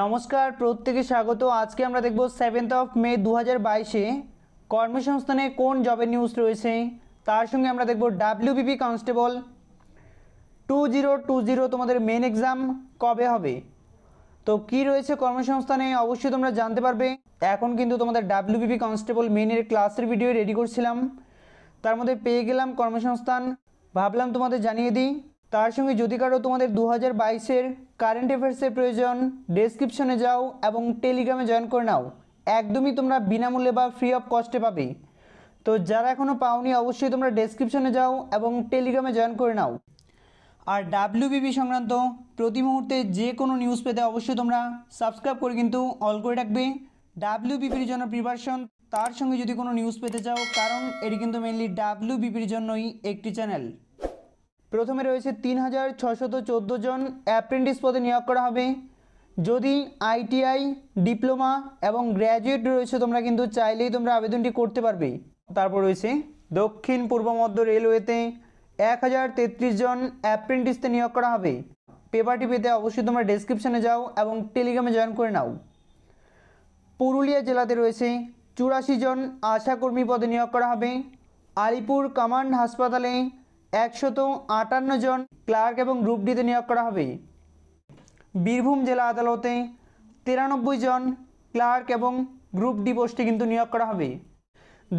নমস্কার প্রত্যেকে স্বাগত আজকে আমরা দেখব সেভেন্থ অফ মে দু হাজার বাইশে কর্মসংস্থানে কোন জবের নিউজ রয়েছে তার সঙ্গে আমরা দেখব WBP constable two zero two zero তোমাদের মেন এক্সাম কবে হবে তো কি রয়েছে কর্মসংস্থানে অবশ্যই তোমরা জানতে পারবে এখন কিন্তু তোমাদের ডাব্লিউবিপি কনস্টেবল মেনের ক্লাসের ভিডিও রেডি করছিলাম তার মধ্যে পেয়ে গেলাম কর্মসংস্থান ভাবলাম তোমাদের জানিয়ে দিই তার সঙ্গে যদি কারো তোমাদের দু হাজার বাইশের কারেন্ট অ্যাফেয়ার্সের প্রয়োজন ডেসক্রিপশনে যাও এবং টেলিগ্রামে জয়েন করে নাও একদমই তোমরা বিনামূল্যে বা ফ্রি অফ কস্টে পাবে তো যারা এখনও পাওনি অবশ্যই তোমরা ডেসক্রিপশনে যাও এবং টেলিগ্রামে জয়েন করে নাও আর ডাব্লিউবিবি সংক্রান্ত প্রতি মুহূর্তে যে কোনো নিউজ পেতে অবশ্যই তোমরা সাবস্ক্রাইব করে কিন্তু অল করে রাখবে ডাব্লিউবিপির জন্য প্রিপারেশন তার সঙ্গে যদি কোনো নিউজ পেতে চাও কারণ এটি কিন্তু মেনলি ডাব্লিউবিপির জন্যই একটি চ্যানেল প্রথমে রয়েছে তিন হাজার ছশত চোদ্দো জন অ্যাপ্রেন্টিস পদে নিয়োগ করা হবে যদি আইটিআই ডিপ্লোমা এবং গ্র্যাজুয়েট রয়েছে তোমরা কিন্তু চাইলেই তোমরা আবেদনটি করতে পারবে তারপর রয়েছে দক্ষিণ পূর্ব মধ্য রেলওয়েতে এক হাজার তেত্রিশ জন অ্যাপ্রেন্টিসতে নিয়োগ করা হবে পেপারটি পেতে অবশ্যই তোমরা ডেসক্রিপশানে যাও এবং টেলিগ্রামে জয়েন করে নাও পুরুলিয়া জেলাতে রয়েছে চুরাশি জন আশাকর্মী পদে নিয়োগ করা হবে আলিপুর কমান্ড হাসপাতালে একশত আটান্ন জন ক্লার্ক এবং গ্রুপ ডিতে নিয়োগ করা হবে বীরভূম জেলা আদালতে তিরানব্বই জন ক্লার্ক এবং গ্রুপ ডি পোস্টে কিন্তু নিয়োগ করা হবে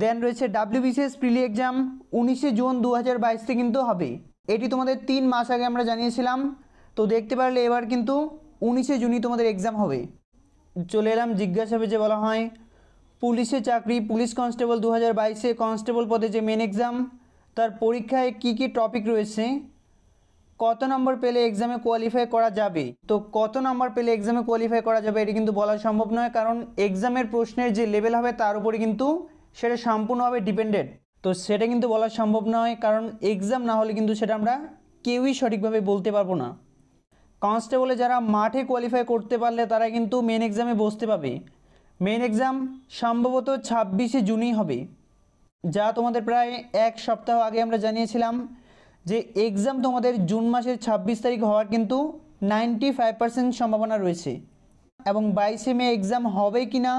দেন রয়েছে ডাব্লিউবিসিএস প্রিলি এক্সাম উনিশে জুন দু হাজার বাইশে কিন্তু হবে এটি তোমাদের তিন মাস আগে আমরা জানিয়েছিলাম তো দেখতে পারলে এবার কিন্তু উনিশে জুনই তোমাদের এক্সাম হবে চলে এলাম জিজ্ঞাসাবে যে বলা হয় পুলিশে চাকরি পুলিশ কনস্টেবল দু হাজার বাইশে কনস্টেবল পদে যে মেন এক্সাম তার পরীক্ষায় কি কি টপিক রয়েছে কত নম্বর পেলে এক্সামে কোয়ালিফাই করা যাবে তো কত নম্বর পেলে এক্সামে কোয়ালিফাই করা যাবে এটা কিন্তু বলা সম্ভব নয় কারণ এক্সামের প্রশ্নের যে লেভেল হবে তার উপরে কিন্তু সেটা সম্পূর্ণভাবে ডিপেন্ডেড তো সেটা কিন্তু বলা সম্ভব নয় কারণ এক্সাম না হলে কিন্তু সেটা আমরা কেউই সঠিকভাবে বলতে পারবো না কনস্টেবলে যারা মাঠে কোয়ালিফাই করতে পারলে তারা কিন্তু মেন এক্সামে বসতে পাবে মেন এক্সাম সম্ভবত ছাব্বিশে জুনই হবে যা তোমাদের প্রায় এক সপ্তাহ আগে আমরা জানিয়েছিলাম যে এক্সাম তোমাদের জুন মাসের ২৬ তারিখ হওয়ার কিন্তু নাইনটি ফাইভ পার্সেন্ট সম্ভাবনা রয়েছে এবং বাইশে মে এক্সাম হবে কি না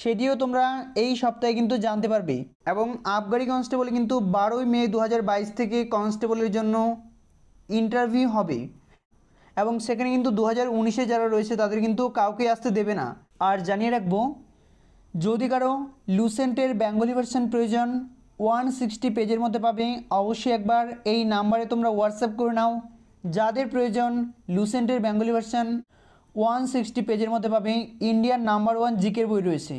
সেটিও তোমরা এই সপ্তাহে কিন্তু জানতে পারবে এবং আবগারি কনস্টেবল কিন্তু বারোই মে দু থেকে কনস্টেবলের জন্য ইন্টারভিউ হবে এবং সেখানে কিন্তু দু হাজার যারা রয়েছে তাদের কিন্তু কাউকে আসতে দেবে না আর জানিয়ে রাখবো যদি কারো লুসেন্টের বেঙ্গলি ভার্সন প্রয়োজন ওয়ান সিক্সটি পেজের মধ্যে পাবে অবশ্যই একবার এই নাম্বারে তোমরা হোয়াটসঅ্যাপ করে নাও যাদের প্রয়োজন লুসেন্টের বেঙ্গলি ভার্সন ওয়ান সিক্সটি পেজের মধ্যে পাবে ইন্ডিয়ান নাম্বার ওয়ান জিকের বই রয়েছে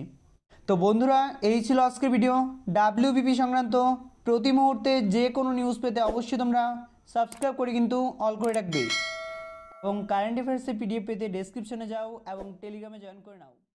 তো বন্ধুরা এই ছিল আজকের ভিডিও ডাব্লিউবিপি সংক্রান্ত প্রতি মুহূর্তে যে কোনো নিউজ পেতে অবশ্যই তোমরা সাবস্ক্রাইব করে কিন্তু অল করে রাখবে এবং কারেন্ট অ্যাফেয়ার্সের পিডিএফ পেতে ডেসক্রিপশনে যাও এবং টেলিগ্রামে জয়েন করে নাও